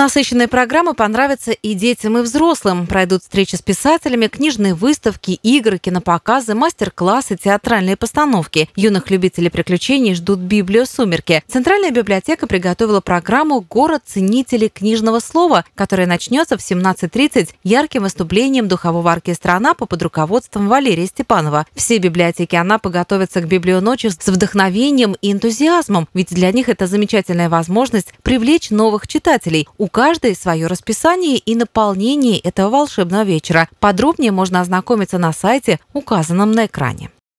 Насыщенная программа понравится и детям, и взрослым. Пройдут встречи с писателями, книжные выставки, игры, кинопоказы, мастер-классы, театральные постановки. Юных любителей приключений ждут библио «Сумерки». Центральная библиотека приготовила программу «Город ценителей книжного слова», которая начнется в 17.30 ярким выступлением духового оркестра Анапа под руководством Валерия Степанова. Все библиотеки Анапы готовятся к библионочи с вдохновением и энтузиазмом, ведь для них это замечательная возможность привлечь новых читателей, у каждой свое расписание и наполнение этого волшебного вечера. Подробнее можно ознакомиться на сайте, указанном на экране.